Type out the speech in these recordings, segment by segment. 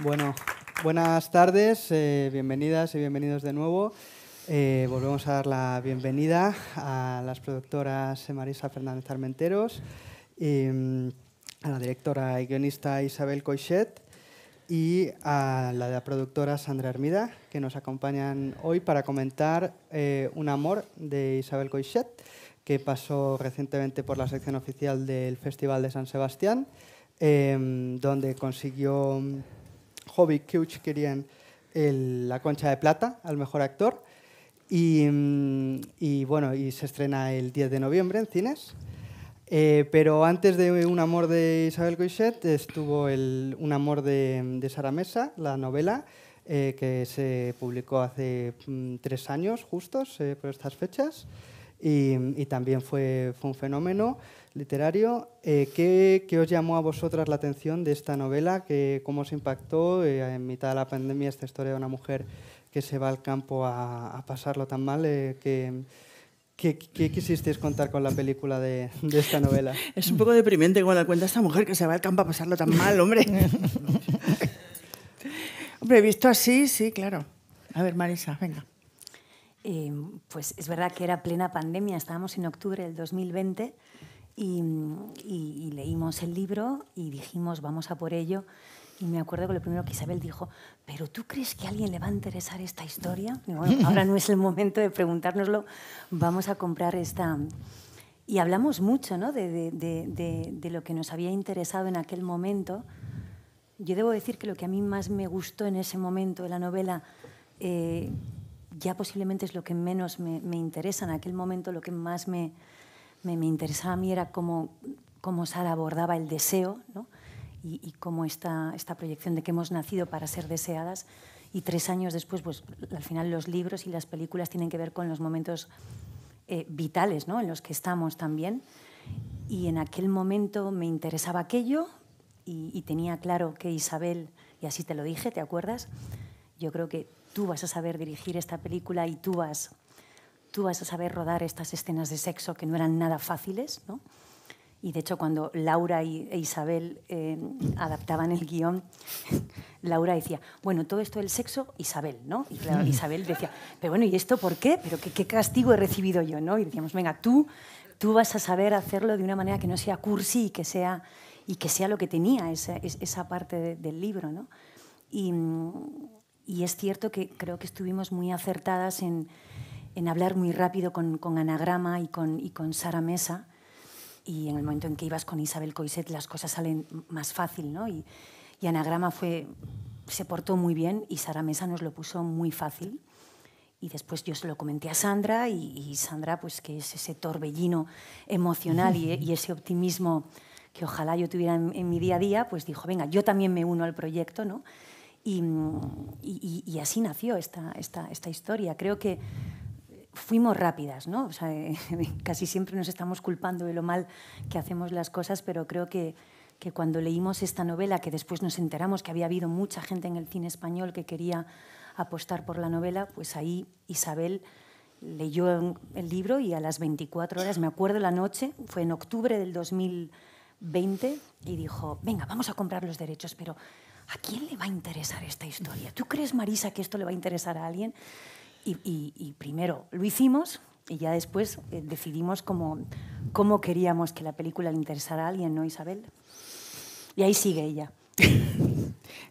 Bueno, buenas tardes, eh, bienvenidas y bienvenidos de nuevo. Eh, volvemos a dar la bienvenida a las productoras Marisa Fernández Armenteros, y mm, a la directora y guionista Isabel Coixet y a la, de la productora Sandra Hermida, que nos acompañan hoy para comentar eh, Un amor de Isabel Coixet, que pasó recientemente por la sección oficial del Festival de San Sebastián, em, donde consiguió Hobby mm, Kuch querían la concha de plata al mejor actor. Y, mm, y se estrena el 10 de noviembre en cines. Eh, pero antes de Un amor de Isabel Coixet estuvo Un amor de, Sara Mesa, la novela, eh, que se publicó hace mm, tres años justos eh, por estas fechas y, también fue, fue, un fenómeno literario. ¿qué, os llamó a vosotras la atención de esta novela? ¿Cómo os impactó en mitad de la pandemia esta historia de una mujer que se va al campo a, a pasarlo tan mal? que, ¿Qué, quisisteis contar con la película de, esta novela? Es un poco deprimente cuando la cuenta esta mujer que se va al campo a pasarlo tan mal, hombre. hombre, visto así, sí, claro. A ver, Marisa, venga. Eh, pues es verdad que era plena pandemia, estábamos en octubre del 2020 y leímos el libro y dijimos, vamos a por ello. Y me acuerdo que lo primero que Isabel dijo, ¿pero tú crees que a alguien le va a interesar esta historia? bueno, ahora no es el momento de preguntárnoslo, vamos a comprar esta... Y hablamos mucho ¿no? de, de, de, lo que nos había interesado en aquel momento. Yo debo decir que lo que a mí más me gustó en ese momento de la novela, eh, ya posiblemente es lo que menos me, me, interesa. En aquel momento lo que más me, me, me interesaba a mí era cómo, cómo Sara abordaba el deseo, ¿no? y, cómo esta, esta proyección de que hemos nacido para ser deseadas y tres años después, pues al final los libros y las películas tienen que ver con los momentos eh, vitales ¿no? en los que estamos también. Y en aquel momento me interesaba aquello y, y, tenía claro que Isabel, y así te lo dije, ¿te acuerdas? Yo creo que tú vas a saber dirigir esta película y tú vas, tú vas a saber rodar estas escenas de sexo que no eran nada fáciles, ¿no? Y de hecho, cuando Laura e Isabel eh, adaptaban el guión, Laura decía, bueno, todo esto del sexo, Isabel, ¿no? Y Isabel decía, pero bueno, ¿y esto por qué? ¿Pero qué, castigo he recibido yo, no? Y decíamos, venga, tú, tú vas a saber hacerlo de una manera que no sea cursi y que sea, y que sea lo que tenía esa, esa parte del libro, ¿no? Y, es cierto que creo que estuvimos muy acertadas en, hablar muy rápido con, con Anagrama y con, y con Sara Mesa, y en el momento en que ibas con Isabel Coiset las cosas salen más fácil, ¿no? Y, Anagrama fue, se portó muy bien y Sara Mesa nos lo puso muy fácil. Y después yo se lo comenté a Sandra y, Sandra, pues que es ese torbellino emocional y, ese optimismo que ojalá yo tuviera en, mi día a día, pues dijo, venga, yo también me uno al proyecto, ¿no? Y, y así nació esta, esta, esta historia. Creo que fuimos rápidas, ¿no? O sea, eh, casi siempre nos estamos culpando de lo mal que hacemos las cosas, pero creo que, que cuando leímos esta novela, que después nos enteramos que había habido mucha gente en el cine español que quería apostar por la novela, pues ahí Isabel leyó el libro y a las 24 horas, me acuerdo la noche, fue en octubre del 2020, y dijo, venga, vamos a comprar los derechos, pero ¿a quién le va a interesar esta historia? ¿Tú crees, Marisa, que esto le va a interesar a alguien? Y, primero lo hicimos y ya después eh, decidimos cómo, cómo queríamos que la película le interesara a alguien, ¿no, Isabel? Y ahí sigue ella.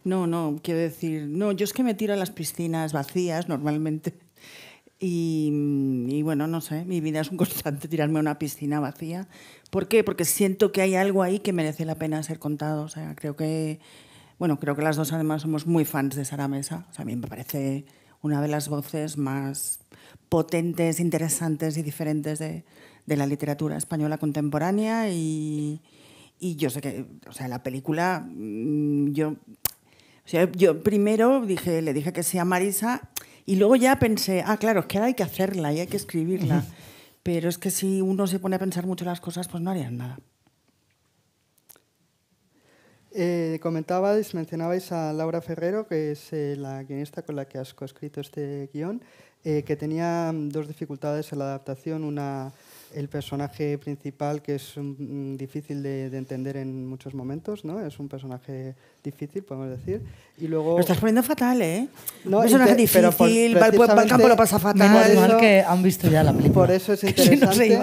No, no, quiero decir, no, yo es que me tiro a las piscinas vacías normalmente. Y, bueno, no sé, mi vida es un constante tirarme a una piscina vacía. ¿Por qué? Porque siento que hay algo ahí que merece la pena ser contado. O sea, creo que, bueno, creo que las dos además somos muy fans de Sara Mesa. O sea, a mí me parece una de las voces más potentes, interesantes y diferentes de, de la literatura española contemporánea y, y, yo sé que, o sea, la película, mm, yo, o sea, yo primero dije, le dije que sea Marisa y luego ya pensé, ah, claro, es que hay que hacerla y hay que escribirla, pero es que si uno se pone a pensar mucho las cosas, pues no harías nada. Eh, comentabais, mencionabais a Laura Ferrero, que es eh, la guionista con la que has coescrito este guión, eh, que tenía dos dificultades en la adaptación, una el personaje principal que es mm, mm, difícil de, entender en muchos momentos, ¿no? Es un personaje difícil, podemos decir. Y luego... Lo estás poniendo fatal, ¿eh? No, un personaje difícil, por, campo lo pasa fatal. Eso, que han visto ya la película. Por eso es interesante.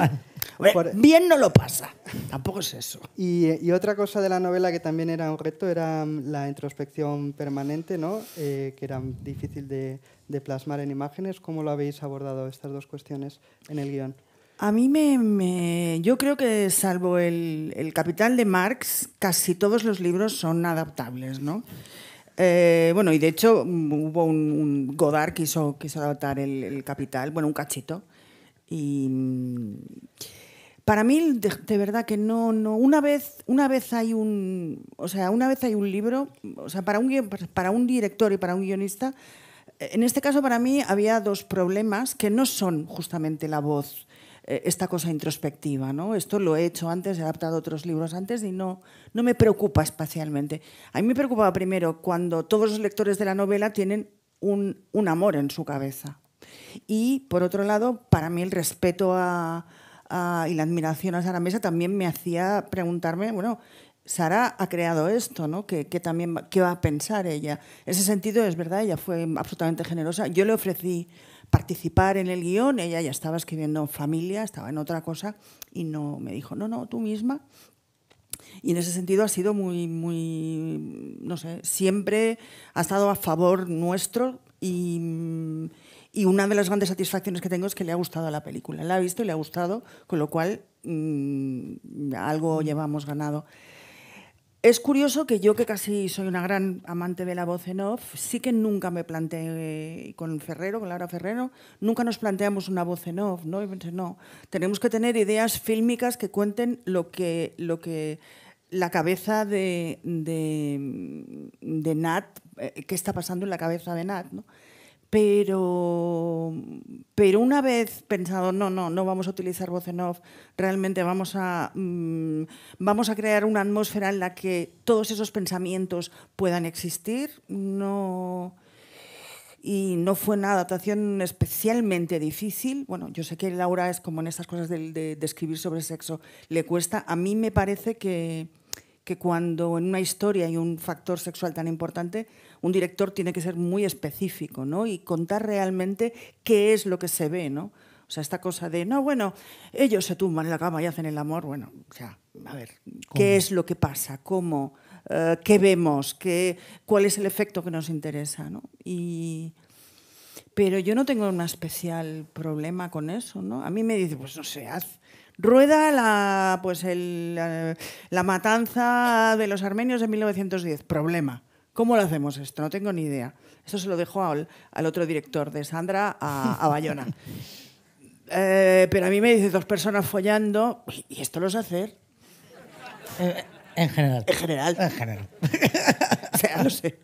bien no lo pasa, tampoco es eso. Y, otra cosa de la novela que también era un reto era mm, la introspección permanente, ¿no? Eh, que era difícil de, de plasmar en imágenes. ¿Cómo lo habéis abordado estas dos cuestiones en el guión? A mí me, Yo creo que salvo el, Capital de Marx, casi todos los libros son adaptables, ¿no? Eh, bueno, y de hecho hubo un, Godard que quiso adaptar el, Capital, bueno, un cachito. Y mm, para mí, de, verdad que no, no. Una vez, una vez hay un, o sea, una vez hay un libro, o sea, para un director y para un guionista, eh, en este caso para mí había dos problemas que no son justamente la voz eh, esta cosa introspectiva, ¿no? Esto lo he hecho antes, he adaptado otros libros antes y no, no me preocupa espacialmente. A mí me preocupaba primero cuando todos los lectores de la novela tienen un, amor en su cabeza. Y por otro lado, para mí el respeto a, y la admiración a Sara Mesa también me hacía preguntarme, bueno, Sara ha creado esto, ¿no? también, ¿Qué va a pensar ella? En ese sentido, es verdad, ella fue absolutamente generosa. Yo le ofrecí participar en el guión, ella ya estaba escribiendo familia, estaba en otra cosa y no me dijo, no, no, tú misma. Y en ese sentido ha sido muy, muy, no sé, siempre ha estado a favor nuestro y, una de las grandes satisfacciones que tengo es que le ha gustado la película. La ha visto y le ha gustado, con lo cual mm, algo mm. llevamos ganado. Es curioso que yo, que casi soy una gran amante de la voz en off, sí que nunca me planteé, con Ferrero, con Laura Ferrero, nunca nos planteamos una voz en off, ¿no? Y pensé, no, tenemos que tener ideas fílmicas que cuenten lo que, lo que la cabeza de, de, Nat, eh, qué está pasando en la cabeza de Nat, ¿no? Pero, una vez pensado, no, no, no vamos a utilizar voz en off, realmente mm, vamos a, crear una atmósfera en la que todos esos pensamientos puedan existir, no, y no fue una adaptación especialmente difícil. Bueno, yo sé que Laura es como en estas cosas de, escribir sobre sexo, le cuesta. A mí me parece que, que cuando en una historia hay un factor sexual tan importante, un director tiene que ser muy específico ¿no? y contar realmente qué es lo que se ve. ¿no? O sea, esta cosa de, no, bueno, ellos se tumban en la cama y hacen el amor, bueno, o sea, a ver, ¿qué es lo que pasa? ¿Cómo? Eh, ¿Qué vemos? ¿Qué, ¿Cuál es el efecto que nos interesa? ¿no? Y, pero yo no tengo un especial problema con eso, ¿no? A mí me dice, pues no sé, haz, rueda la, pues el, la, eh, la matanza de los armenios de 1910, problema. ¿Cómo lo hacemos esto? No tengo ni idea. Eso se lo dejo al, al otro director, de Sandra a, Bayona. Eh, pero a mí me dice dos personas follando, ¿y esto lo sé hacer? Eh, en general. En general. En general. o sea, no sé.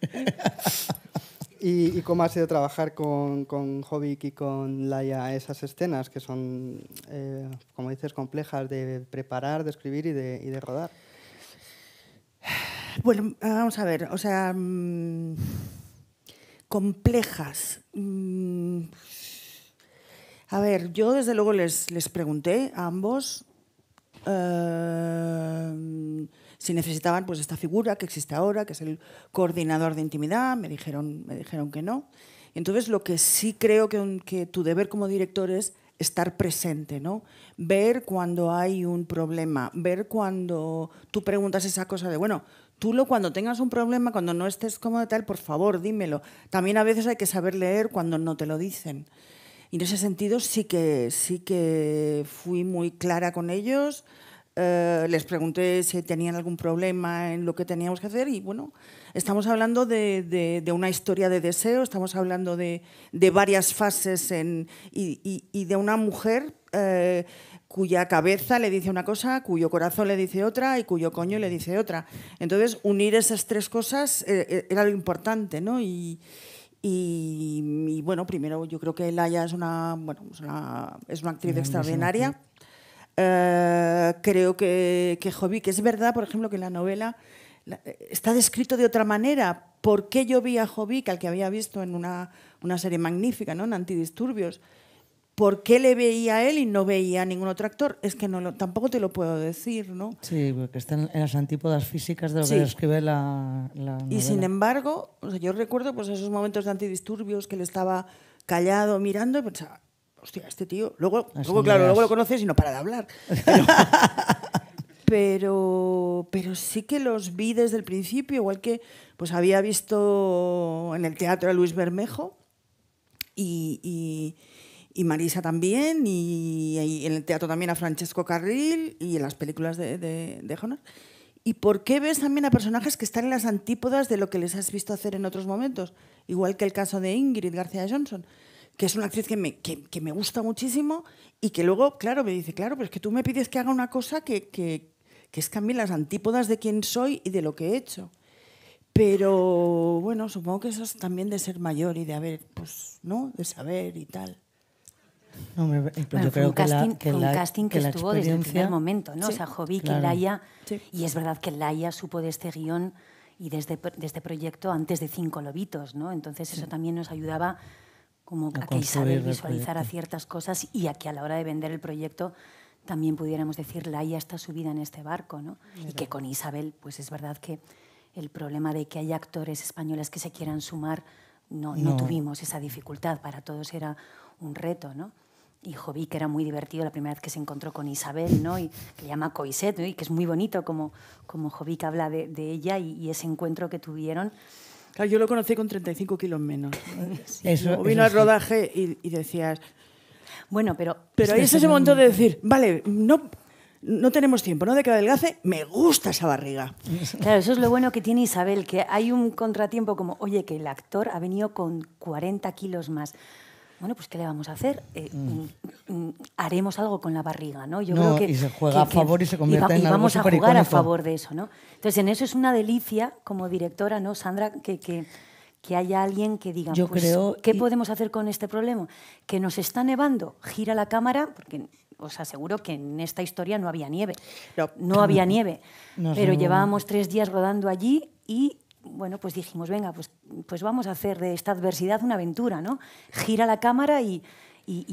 ¿Y, cómo ha sido trabajar con, con y con Laia esas escenas que son, eh, como dices, complejas de preparar, de escribir y de rodar? Bueno, ah, vamos a ver, o sea, mm, complejas. Mm, a ver, yo desde luego les, les pregunté a ambos eh, si necesitaban pues esta figura que existe ahora, que es el coordinador de intimidad, me dijeron, me dijeron que no. Entonces lo que sí creo que, que tu deber como director es estar presente, ¿no? Ver cuando hay un problema, ver cuando tú preguntas esa cosa de, bueno, Tú cuando tengas un problema, cuando no estés cómodo tal, por favor, dímelo. También a veces hay que saber leer cuando no te lo dicen. Y en ese sentido sí que, sí que fui muy clara con ellos. Eh, les pregunté si tenían algún problema en lo que teníamos que hacer y bueno, estamos hablando de, una historia de deseo, estamos hablando de, varias fases y de una mujer eh, cuya cabeza le dice una cosa, cuyo corazón le dice otra y cuyo coño le dice otra. Entonces, unir esas tres cosas eh, eh, era lo importante, ¿no? Y, bueno, primero yo creo que Laia es una, es una, es una actriz extraordinaria. creo que, que que es verdad, por ejemplo, que la novela está descrito de otra manera. ¿Por qué yo vi a Jovic, al que había visto en una, serie magnífica, ¿no? en Antidisturbios? ¿Por qué le veía a él y no veía a ningún otro actor? Es que no lo, tampoco te lo puedo decir, ¿no? Sí, porque están en las antípodas físicas de lo que describe la, la Y sin embargo, yo recuerdo pues, esos momentos de antidisturbios que le estaba callado mirando y pensaba, hostia, este tío. Luego, luego claro, luego lo conoces y no para de hablar. Pero, pero, sí que los vi desde el principio, igual que pues había visto en el teatro a Luis Bermejo y y Marisa también, y, en el teatro también a Francesco Carril y en las películas de, de, ¿Y por qué ves también a personajes que están en las antípodas de lo que les has visto hacer en otros momentos? Igual que el caso de Ingrid García Johnson, que es una actriz que me, que, que me gusta muchísimo y que luego, claro, me dice, claro, pero es que tú me pides que haga una cosa que, que, que es también las antípodas de quién soy y de lo que he hecho. Pero bueno, supongo que eso es también de ser mayor y de haber, pues, ¿no? De saber y tal. No, un casting que, estuvo desde el primer momento, ¿no? o sea, Jovi y Laia, y es verdad que Laia supo de este guión y de este, este proyecto antes de Cinco Lobitos, ¿no? Entonces eso también nos ayudaba como a, que Isabel visualizara ciertas cosas y a que a la hora de vender el proyecto también pudiéramos decir Laia está subida en este barco, ¿no? Y que con Isabel, pues es verdad que el problema de que haya actores españoles que se quieran sumar, no. no tuvimos esa dificultad, para todos era un reto, ¿no? y Jovi, que era muy divertido la primera vez que se encontró con Isabel, ¿no? y que le llama Coiset, y que es muy bonito como, como Jovi habla de, ella y, ese encuentro que tuvieron. Claro, yo lo conocí con 35 kilos menos. eso, vino al rodaje y, decías... Bueno, pero... Pero ahí es ese momento de decir, vale, no, no tenemos tiempo, ¿no? De que adelgace, me gusta esa barriga. Claro, eso es lo bueno que tiene Isabel, que hay un contratiempo como, oye, que el actor ha venido con 40 kilos más bueno, pues ¿qué le vamos a hacer? Eh, mm. Mm, mm, haremos algo con la barriga, ¿no? Yo y se juega a favor y se convierte y en y vamos a jugar a favor de eso, ¿no? Entonces, en eso es una delicia como directora, ¿no, Sandra? Que, haya alguien que diga, pues, ¿qué podemos hacer con este problema? Que nos está nevando, gira la cámara, porque os aseguro que en esta historia no había nieve. No, había nieve. pero llevábamos tres días rodando allí y bueno, pues dijimos, venga, pues, pues vamos a hacer de esta adversidad una aventura, ¿no? Gira la cámara y,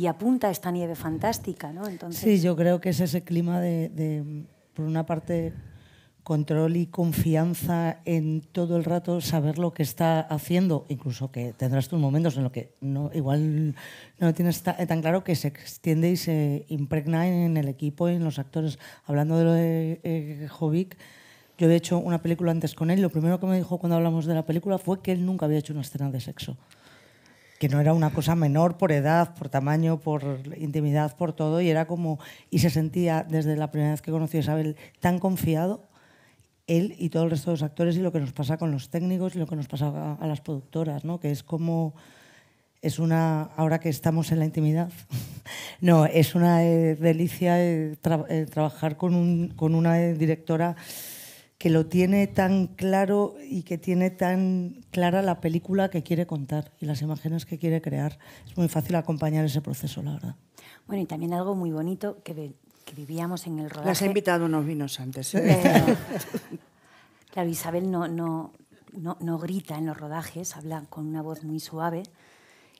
apunta a esta nieve fantástica, ¿no? Entonces... Sí, yo creo que es ese clima de, por una parte, control y confianza en todo el rato saber lo que está haciendo, incluso que tendrás tus momentos en los que no, igual no tienes tan claro que se extiende y se impregna en el equipo, en los actores. Hablando de lo de eh, Jovic, yo había hecho una película antes con él. Lo primero que me dijo cuando hablamos de la película fue que él nunca había hecho una escena de sexo. Que no era una cosa menor por edad, por tamaño, por intimidad, por todo. Y era como. Y se sentía desde la primera vez que conocí a Isabel tan confiado, él y todo el resto de los actores, y lo que nos pasa con los técnicos y lo que nos pasa a, las productoras, ¿no? Que es como es una, ahora que estamos en la intimidad, no, es una eh, delicia eh, eh, trabajar con, un, con una directora que lo tiene tan claro y que tiene tan clara la película que quiere contar y las imágenes que quiere crear. Es muy fácil acompañar ese proceso, la verdad. Bueno, y también algo muy bonito que, que vivíamos en el rodaje. Las he invitado unos vinos antes. ¿eh? claro, Isabel no, no, no, no, grita en los rodajes, habla con una voz muy suave.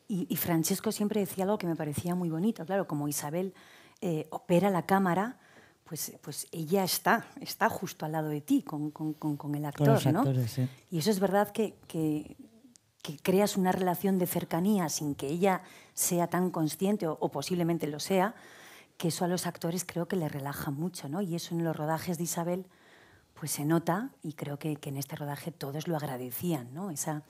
Y, y Francesco siempre decía algo que me parecía muy bonito. Claro, como Isabel eh, opera la cámara, pues, pues, ella está, está justo al lado de ti con, el actor, Y eso es verdad que, creas una relación de cercanía sin que ella sea tan consciente, o, posiblemente lo sea, que eso a los actores creo que le relaja mucho, ¿no? Y eso en los rodajes de Isabel pues se nota y creo que, en este rodaje todos lo agradecían, ¿no? Esa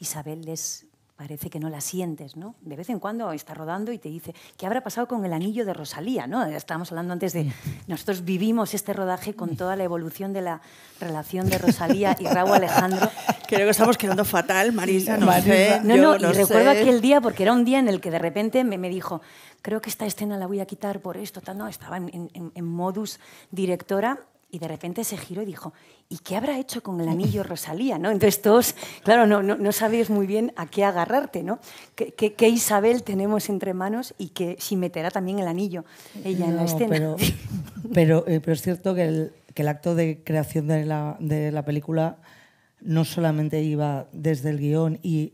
Isabel es parece que no la sientes, ¿no? De vez en cuando está rodando y te dice, ¿qué habrá pasado con el anillo de Rosalía? ¿no? Estábamos hablando antes de, nosotros vivimos este rodaje con toda la evolución de la relación de Rosalía y Raúl Alejandro. Creo que estamos quedando fatal, Marisa, no, sé. No, no, y recuerdo aquel día, porque era un día en el que de repente me, me dijo, creo que esta escena la voy a quitar por esto, tal, no, estaba en modus directora y de repente se giró y dijo, ¿y qué habrá hecho con el anillo Rosalía? ¿no? Entonces todos, claro, no, no, muy bien a qué agarrarte, ¿no? ¿Qué, Isabel tenemos entre manos y que si meterá también el anillo ella en la escena? Pero, eh, pero, es cierto que el, el, acto de creación de la, de la película no solamente iba desde el guión y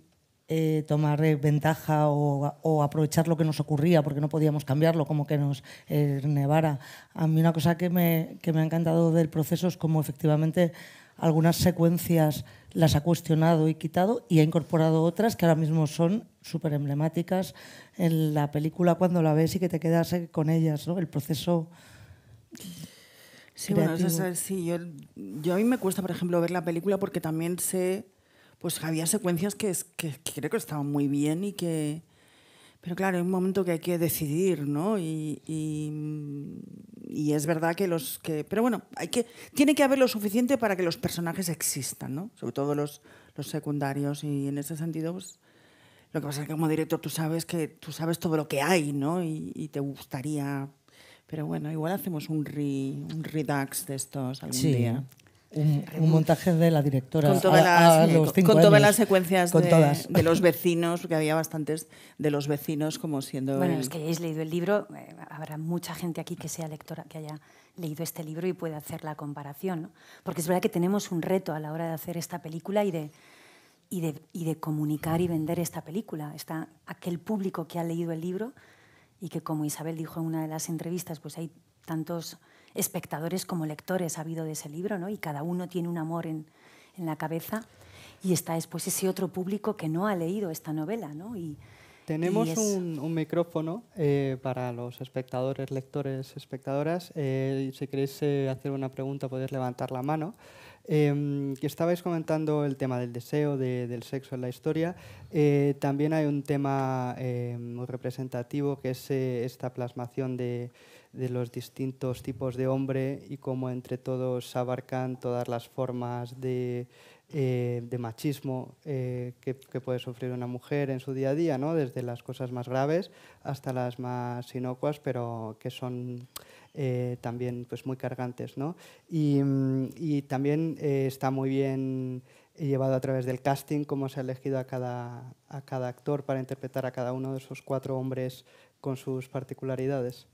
eh, tomar eh, ventaja o, aprovechar lo que nos ocurría, porque no podíamos cambiarlo, como que nos eh, nevara. A mí una cosa que me, que me ha encantado del proceso es cómo efectivamente algunas secuencias las ha cuestionado y quitado y ha incorporado otras que ahora mismo son súper emblemáticas en la película cuando la ves y que te quedas con ellas, ¿no? El proceso... Sí, bueno, eso sí, yo, yo a mí me cuesta, por ejemplo, ver la película porque también sé pues había secuencias que, creo que estaban muy bien y que... Pero claro, hay un momento que hay que decidir, ¿no? Y, es verdad que los que... Pero bueno, hay que, tiene que haber lo suficiente para que los personajes existan, ¿no? Sobre todo los, secundarios. Y en ese sentido, pues, lo que pasa es que como director tú sabes que tú sabes todo lo que hay, ¿no? Y, te gustaría... Pero bueno, igual hacemos un, re, de estos algún sí. día un, montaje de la directora. Con, todas las, secuencias de, los vecinos, porque había bastantes de los vecinos como siendo... Bueno, los que hayáis leído el libro, eh, habrá mucha gente aquí que sea lectora, que haya leído este libro y pueda hacer la comparación, porque es verdad que tenemos un reto a la hora de hacer esta película y de, y de, y de comunicar y vender esta película. Está aquel público que ha leído el libro y que, como Isabel dijo en una de las entrevistas, pues hay tantos espectadores como lectores ha habido de ese libro, ¿no? y cada uno tiene un amor en, en la cabeza. Y está después ese otro público que no ha leído esta novela. ¿no? Y, tenemos un, un, micrófono eh, para los espectadores, lectores, espectadoras. Eh, si queréis eh, hacer una pregunta podéis levantar la mano. Em, que estabais comentando el tema del deseo, del sexo en la historia. también hay un tema muy em, representativo que es esta plasmación de, de los distintos tipos de hombre y cómo entre todos abarcan todas las formas de, eh, machismo eh, que, puede sufrir una mujer en su día a día, ¿no? desde las cosas más graves hasta las más inocuas, pero que son eh, también pues, muy cargantes. ¿no? Y, también está muy bien llevado a través del casting cómo se ha elegido a cada, a cada actor para interpretar a cada uno de esos cuatro hombres con sus particularidades.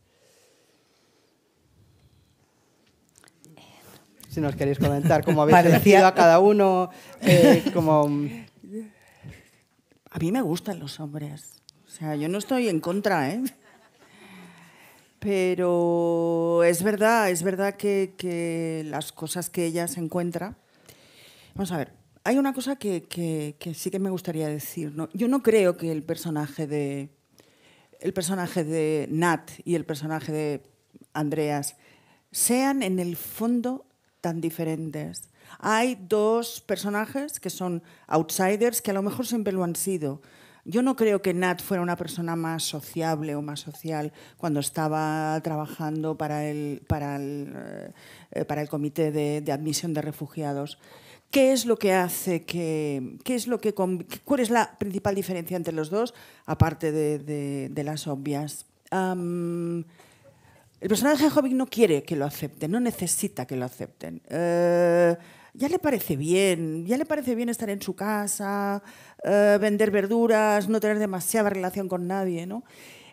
si nos queréis comentar cómo habéis elegido a cada uno, eh, como... A mí me gustan los hombres. O sea, yo no estoy en contra, ¿eh? Pero es verdad, es verdad que, las cosas que ella se encuentra... Vamos a ver, hay una cosa que, sí que me gustaría decir. ¿no? Yo no creo que el personaje de... El personaje de Nat y el personaje de Andreas sean en el fondo tan diferentes. Hay dos personajes que son outsiders que a lo mejor siempre lo han sido. Yo no creo que Nat fuera una persona más sociable o más social cuando estaba trabajando para el, para el, eh, para el Comité de, Admisión de Refugiados. ¿Qué es lo que hace que, qué es lo que, cuál es la principal diferencia entre los dos, aparte de, las obvias? El personaje Hobbit no quiere que lo acepten, no necesita que lo acepten. Eh, ya le parece bien, ya le parece bien estar en su casa, eh, vender verduras, no tener demasiada relación con nadie, ¿no?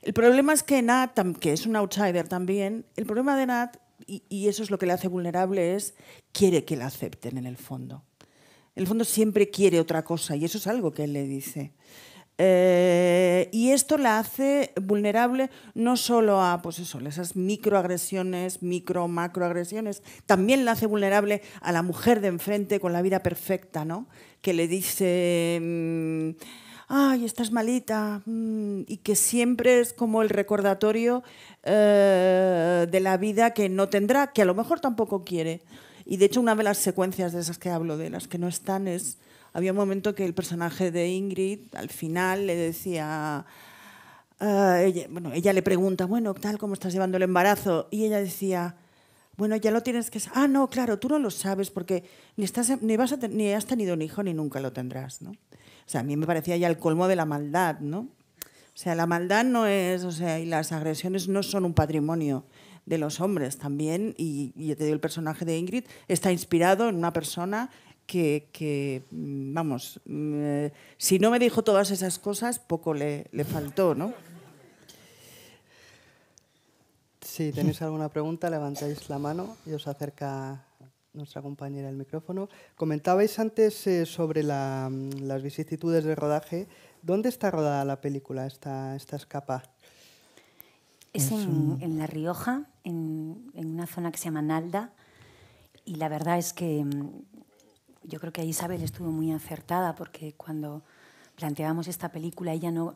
El problema es que Nat, que es un outsider también, el problema de Nat, y, eso es lo que le hace vulnerable, es quiere que la acepten en el fondo. En el fondo siempre quiere otra cosa y eso es algo que él le dice. Eh, y esto la hace vulnerable no solo a pues esas microagresiones, micro, macroagresiones, también la hace vulnerable a la mujer de enfrente con la vida perfecta, ¿no? que le dice, mm, ay, estás malita, mm, y que siempre es como el recordatorio eh, de la vida que no tendrá, que a lo mejor tampoco quiere. Y de hecho una de las secuencias de esas que hablo, de las que no están, es había un momento que el personaje de Ingrid al final le decía... Ah, ella, bueno, ella le pregunta, bueno, tal, ¿cómo estás llevando el embarazo? Y ella decía, bueno, ya lo tienes que... Ah, no, claro, tú no lo sabes porque ni, estás, ni, vas a ni has tenido un hijo ni nunca lo tendrás, ¿no? O sea, a mí me parecía ya el colmo de la maldad, ¿no? O sea, la maldad no es, o sea, y las agresiones no son un patrimonio de los hombres también, y, y te digo, el personaje de Ingrid está inspirado en una persona que, mm, vamos, mm, eh, si no me dijo todas esas cosas, poco le, faltó, ¿no? Si tenéis alguna pregunta, levantáis la mano y os acerca nuestra compañera el micrófono. Comentabais antes eh, sobre mm, las vicisitudes de rodaje. ¿Dónde está rodada la película, esta, esta escapa? Es en, La Rioja, en, en una zona que se llama Nalda. Y la verdad es que yo creo que Isabel estuvo muy acertada porque cuando planteábamos esta película ella no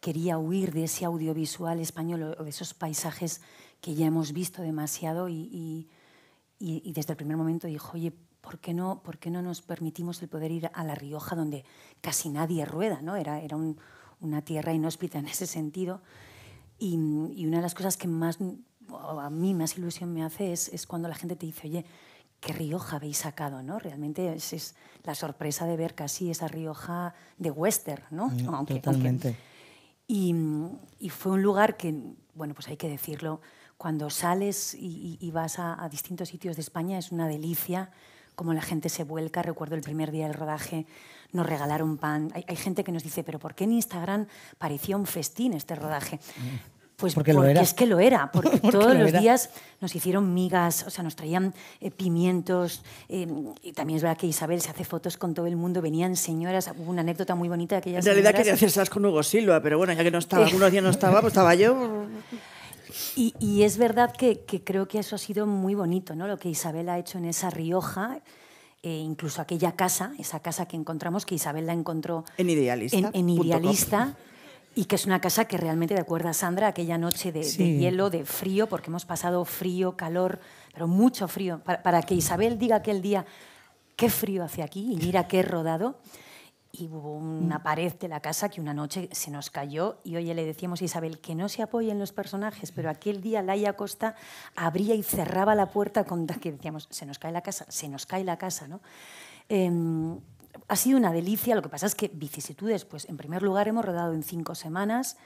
quería huir de ese audiovisual español o de esos paisajes que ya hemos visto demasiado y, desde el primer momento dijo, oye, ¿por qué, no, ¿por qué no nos permitimos el poder ir a La Rioja donde casi nadie rueda? ¿no? Era, era una tierra inhóspita en ese sentido. Y, una de las cosas que más a mí más ilusión me hace es, es cuando la gente te dice, oye, qué Rioja habéis sacado, ¿no? Realmente es, la sorpresa de ver casi esa Rioja de Wester, ¿no? Mm, totalmente. Y, fue un lugar que, bueno, pues hay que decirlo, cuando sales y, vas a, distintos sitios de España es una delicia como la gente se vuelca. Recuerdo el primer día del rodaje, nos regalaron pan. Hay, gente que nos dice, pero ¿por qué en Instagram parecía un festín este rodaje? Mm. Pues porque, lo era. es que lo era, porque, todos los días nos hicieron migas, o sea, nos traían eh, pimientos, eh, y también es verdad que Isabel se hace fotos con todo el mundo, venían señoras, hubo una anécdota muy bonita de aquellas En realidad quería quería hacerse con Hugo Silva, pero bueno, ya que no estaba, algunos días no estaba, pues estaba yo... Y, es verdad que, creo que eso ha sido muy bonito, ¿no? Lo que Isabel ha hecho en esa Rioja, eh, incluso aquella casa, esa casa que encontramos, que Isabel la encontró... En Idealista. En, Idealista. Y que es una casa que realmente, de acuerdo a Sandra? Aquella noche de, hielo, de frío, porque hemos pasado frío, calor, pero mucho frío. Para, que Isabel diga aquel día, qué frío hace aquí y mira qué rodado. Y hubo una pared de la casa que una noche se nos cayó y oye, le decíamos a Isabel que no se apoyen los personajes, pero aquel día Laia Costa abría y cerraba la puerta con que decíamos, se nos cae la casa, se nos cae la casa, ¿no? Em, ha sido una delicia. Lo que pasa es que vicisitudes, pues en primer lugar hemos rodado en cinco semanas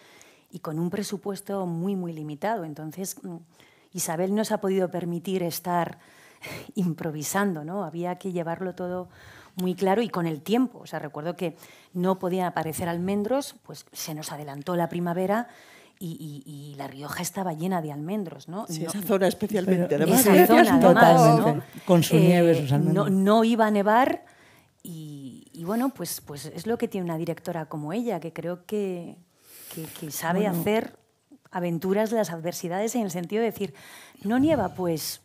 y con un presupuesto muy, muy limitado. Entonces, mm, Isabel no se ha podido permitir estar improvisando, ¿no? Había que llevarlo todo muy claro y con el tiempo. O sea, recuerdo que no podían aparecer almendros, pues se nos adelantó la primavera y, La Rioja estaba llena de almendros, ¿no? Sí, esa zona especialmente, Esa zona, además, Con su nieve, eh, sus almendros. no, iba a nevar, y, bueno, pues, pues es lo que tiene una directora como ella, que creo que, sabe hacer aventuras de las adversidades en el sentido de decir, no nieva, pues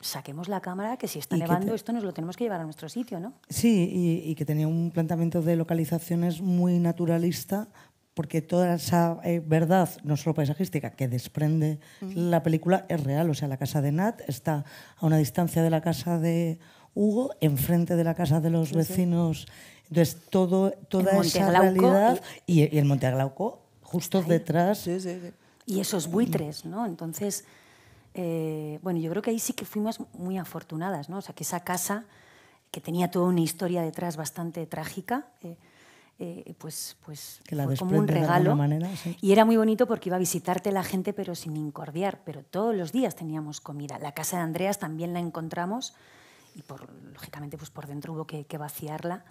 saquemos la cámara, que si está nevando esto nos lo tenemos que llevar a nuestro sitio, ¿no? Sí, y, que tenía un planteamiento de localizaciones muy naturalista, porque toda esa eh, verdad, no solo paisajística, que desprende la película es real. O sea, la casa de Nat está a una distancia de la casa de Hugo enfrente de la casa de los vecinos. Entonces, todo, toda esa realidad. Y, el Monte justo detrás. Y esos buitres, ¿no? Entonces. Eh, bueno, yo creo que ahí sí que fuimos muy afortunadas, ¿no? O sea, que esa casa, que tenía toda una historia detrás bastante trágica, eh, eh, pues, pues fue como un regalo. Y era muy bonito porque iba a visitarte la gente, pero sin incordiar. Pero todos los días teníamos comida. La casa de Andreas también la encontramos y por, lógicamente pues por dentro hubo que, vaciarla,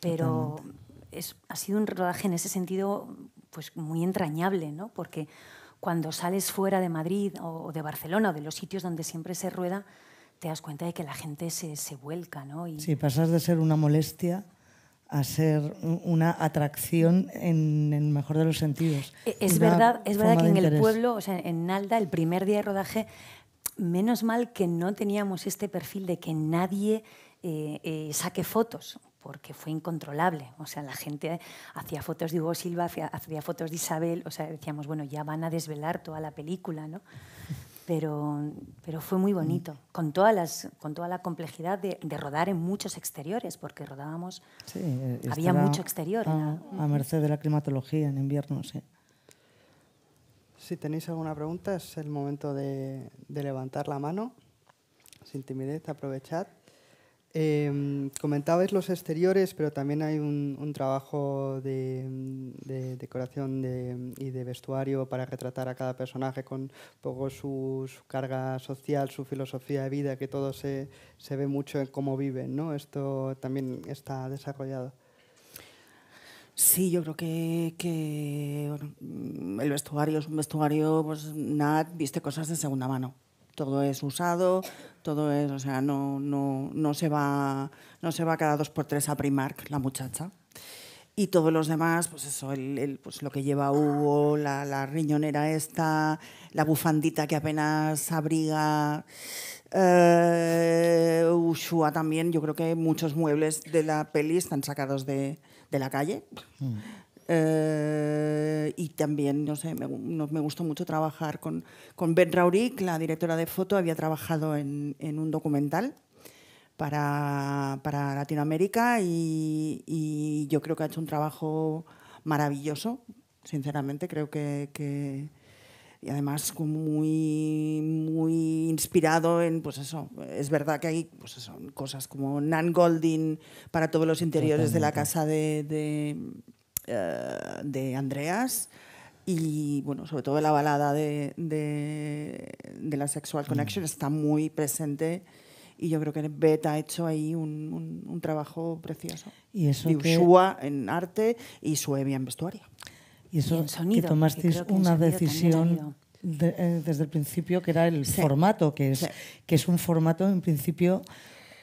pero es, ha sido un rodaje en ese sentido pues muy entrañable, ¿no? porque cuando sales fuera de Madrid o, de Barcelona o de los sitios donde siempre se rueda, te das cuenta de que la gente se, se vuelca. ¿no? Y... Sí, pasas de ser una molestia a ser una atracción en el mejor de los sentidos. E, es verdad, es verdad que en el pueblo, o sea, en Nalda, el primer día de rodaje, menos mal que no teníamos este perfil de que nadie eh, eh, saque fotos, porque fue incontrolable. O sea, la gente hacía fotos de Hugo Silva, hacía, hacía, fotos de Isabel, o sea, decíamos, bueno, ya van a desvelar toda la película, ¿no? Pero, pero fue muy bonito, mm. con, todas las, con toda la complejidad de, rodar en muchos exteriores, porque rodábamos, sí, eh, había mucho exterior. A, a merced de la climatología en invierno, sí. Si tenéis alguna pregunta, es el momento de, levantar la mano. Sin timidez, aprovechad. Em, comentabais los exteriores, pero también hay un, trabajo de, decoración y de vestuario para retratar a cada personaje con poco su, carga social, su filosofía de vida, que todo se, se ve mucho en cómo viven. ¿no? Esto también está desarrollado. Sí, yo creo que, mm, el vestuario es un vestuario, pues Nat viste cosas de segunda mano. Todo es usado, todo es, o sea, no, no, no, se, va, no se va cada dos por tres a Primark la muchacha. Y todos los demás, pues eso, pues lo que lleva Hugo, la, riñonera esta, la bufandita que apenas abriga, eh, Ushua también, yo creo que muchos muebles de la peli están sacados de, de la calle. Mm. Eh, y también, no sé, me, me gustó mucho trabajar con, Ben Rauric, la directora de foto, había trabajado en, un documental para, Latinoamérica y, yo creo que ha hecho un trabajo maravilloso, sinceramente, creo que y además muy, muy inspirado en, pues eso, es verdad que hay pues eso, cosas como Nan Goldin para todos los interiores de la casa de, eh, de, Andreas y bueno, sobre todo la balada de, de, la Sexual mm. Connection está muy presente y yo creo que Beth ha hecho ahí un, un, trabajo precioso. Y Ushua en arte y Suevia en vestuario. Y eso que tomasteis una decisión eh, desde el principio que era el formato, que es, que es un formato en principio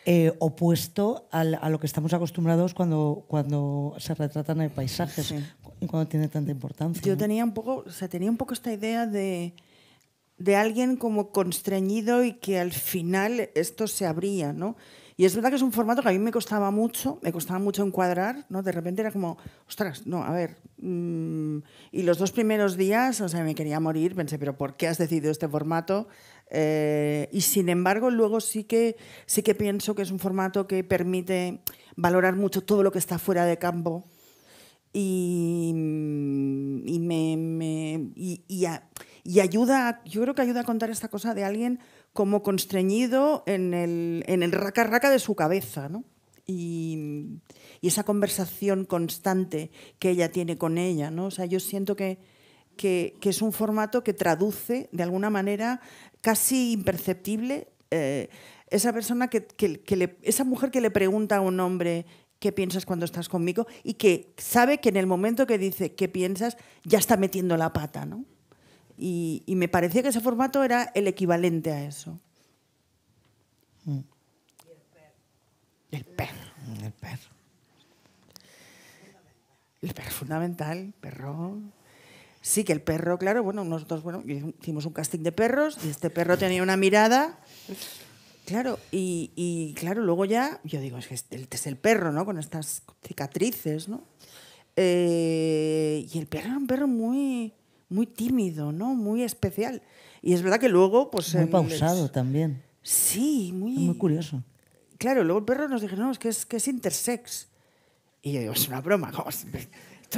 eh, opuesto a lo que estamos acostumbrados cuando, cuando se retratan el paisajes cuando tiene tanta importancia. Yo tenía un poco, o tenía un poco esta idea de, de alguien como constreñido y que al final esto se abría, ¿no? Y es verdad que es un formato que a mí me costaba mucho, me costaba mucho encuadrar, ¿no? De repente era como, ostras, no, a ver. Mm", y los dos primeros días, o sea, me quería morir, pensé, pero ¿por qué has decidido este formato? Eh, y sin embargo, luego sí que, sí que pienso que es un formato que permite valorar mucho todo lo que está fuera de campo. Y, y y ayuda, yo creo que ayuda a contar esta cosa de alguien como constreñido en el, raca raca de su cabeza, Y, esa conversación constante que ella tiene con ella, ¿no? O sea, yo siento que, que, es un formato que traduce de alguna manera casi imperceptible eh, esa persona que, le, esa mujer que le pregunta a un hombre qué piensas cuando estás conmigo y que sabe que en el momento que dice qué piensas ya está metiendo la pata, y, me parecía que ese formato era el equivalente a eso. Mm. Mm, el perro. El perro. El perro fundamental, perro. Sí, que el perro, claro, bueno, nosotros bueno, hicimos un casting de perros y este perro tenía una mirada. Claro, y, claro, luego ya, yo digo, es que este, este es el perro, ¿no? Con estas cicatrices, ¿no? Eh, y el perro era un perro muy, muy tímido, ¿no? Muy especial. Y es verdad que luego, pues... Muy pausado también. Sí, muy... muy curioso. Claro, luego el perro nos dijo, no, es que es, que es intersex. Y yo digo, es una broma,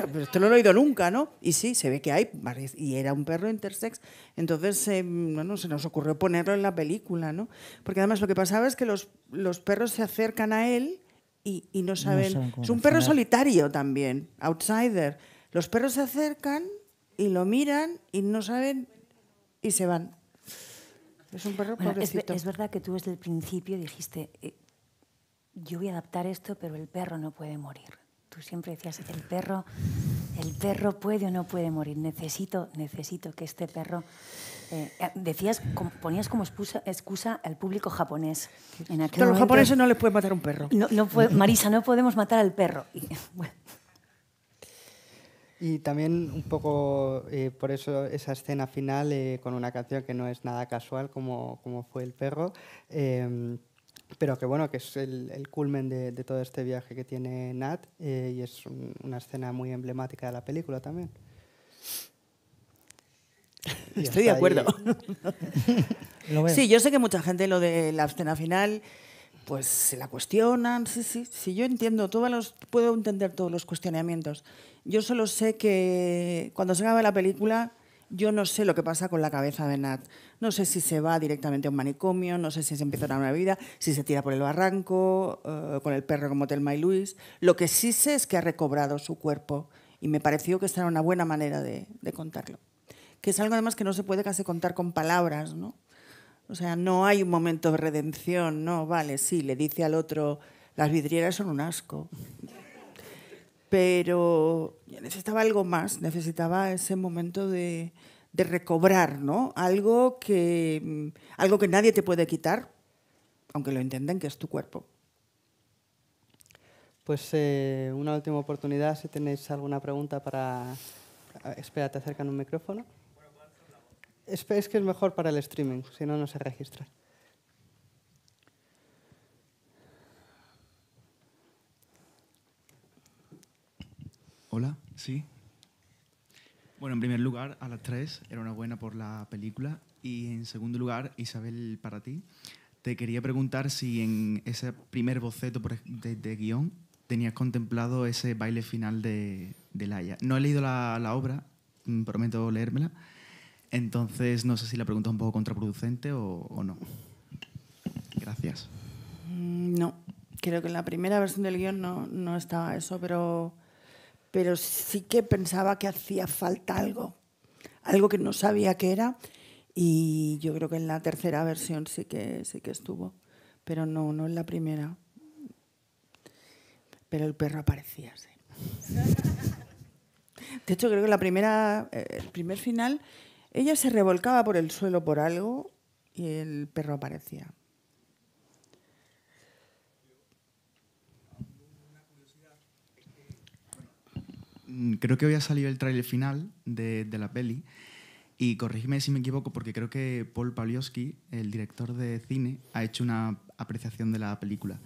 Pero esto no lo he oído nunca, ¿no? Y sí, se ve que hay, y era un perro intersex. Entonces, eh, bueno, se nos ocurrió ponerlo en la película, ¿no? Porque además lo que pasaba es que los, los perros se acercan a él y, y No saben es un perro solitario también, outsider. Los perros se acercan y lo miran y no saben y se van. Es un perro pobrecito. Es, verdad que tú desde el principio dijiste, eh, yo voy a adaptar esto, pero el perro no puede morir. Tú siempre decías, el perro, el perro puede o no puede morir. Necesito, necesito que este perro... Eh, eh, decías, ponías como excusa, al público japonés. En aquel Pero momento, los japoneses no les puede matar un perro. No, Marisa, no podemos matar al perro. Y, bueno, y también un poco eh, por eso esa escena final eh, con una canción que no es nada casual como, como fue El perro, em, pero que bueno, que es el, culmen de, todo este viaje que tiene Nat eh, y es una escena muy emblemática de la película también. Estoy de acuerdo. sí, yo sé que mucha gente lo de la escena final pues se la cuestionan. Sí, sí, sí, yo entiendo, todos los, puedo entender todos los cuestionamientos. Yo solo sé que cuando se acaba la película, yo no sé lo que pasa con la cabeza de Nat. No sé si se va directamente a un manicomio, no sé si se empieza una nueva vida, si se tira por el barranco, eh, con el perro como Telma y Luis. Lo que sí sé es que ha recobrado su cuerpo y me pareció que esta era una buena manera de, de contarlo. Que es algo además que no se puede casi contar con palabras, ¿no? O sea, no hay un momento de redención, no, vale, sí, le dice al otro, las vidrieras son un asco. Pero necesitaba algo más, necesitaba ese momento de, recobrar, ¿no? Algo que, mm, algo que nadie te puede quitar, aunque lo entiendan que es tu cuerpo. Pues eh, una última oportunidad, si tenéis alguna pregunta para... Eh, espera, te acercan un micrófono. Es, que es mejor para el streaming, si no, no se registra. Hola, sí. Bueno, en primer lugar, a las tres, enhorabuena por la película. Y en segundo lugar, Isabel, para ti, te quería preguntar si en ese primer boceto de, guión tenías contemplado ese baile final de, Laia. No he leído la, la obra, mm, prometo leérmela, entonces, no sé si la pregunta es un poco contraproducente o, no. Gracias. Mm, no, creo que en la primera versión del guión no, estaba eso, pero, pero sí que pensaba que hacía falta algo, algo que no sabía que era, y yo creo que en la tercera versión sí que, sí que estuvo, pero no, no en la primera. Pero el perro aparecía, sí. De hecho, creo que la primera, eh, el primer final ella se revolcaba por el suelo por algo y el perro aparecía. Mm, creo que hoy ha salido el trailer final de, la peli y corrígeme si me equivoco porque creo que Paul Pawliowski, el director de cine, ha hecho una apreciación de la película.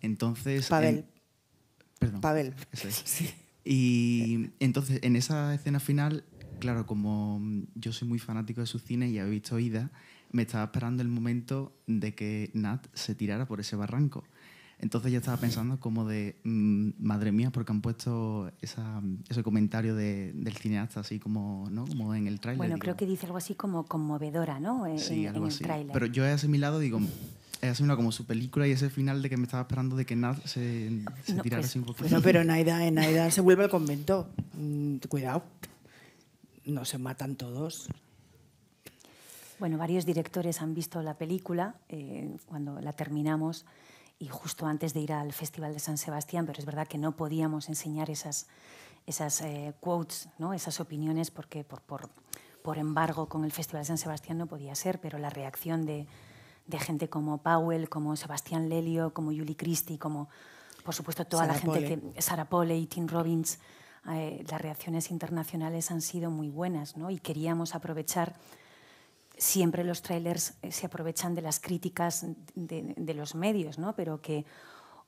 Entonces... Pavel. perdón. Pavel. Y entonces en esa escena final claro, como mm, yo soy muy fanático de su cine y he visto Ida, me estaba esperando el momento de que Nat se tirara por ese barranco. Entonces yo estaba pensando como de, mm, madre mía, porque han puesto mm, ese comentario del cineasta así como, ¿no? como en el tráiler. Bueno, creo que dice algo así como conmovedora, ¿no? Eh, sí, algo así. el Pero yo he asimilado, digo, he asimilado como su película y ese final de que me estaba esperando de que Nat se, tirara sin pues, así un pero Naida, se vuelve al convento. cuidado no se matan todos. Bueno, varios directores han visto la película eh, cuando la terminamos y justo antes de ir al Festival de San Sebastián, pero es verdad que no podíamos enseñar esas, esas eh, quotes, ¿no? esas opiniones, porque por, por, embargo con el Festival de San Sebastián no podía ser, pero la reacción de, gente como Powell, como Sebastián Lelio, como Julie Christie, como por supuesto toda la gente que... Sara Pole y Tim Robbins eh, las reacciones internacionales han sido muy buenas ¿no? y queríamos aprovechar siempre los trailers eh, se aprovechan de las críticas de, los medios, pero que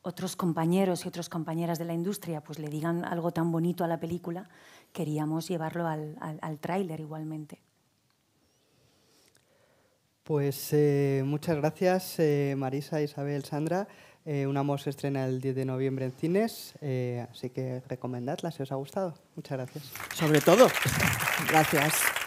otros compañeros y otras compañeras de la industria pues, le digan algo tan bonito a la película, queríamos llevarlo al, al, tráiler igualmente. Pues eh, muchas gracias, Marisa, Isabel, Sandra. Eh, un amor se estrena el 10 de noviembre en cines, eh, así que recomendadla si os ha gustado. Muchas gracias. Sobre todo. gracias.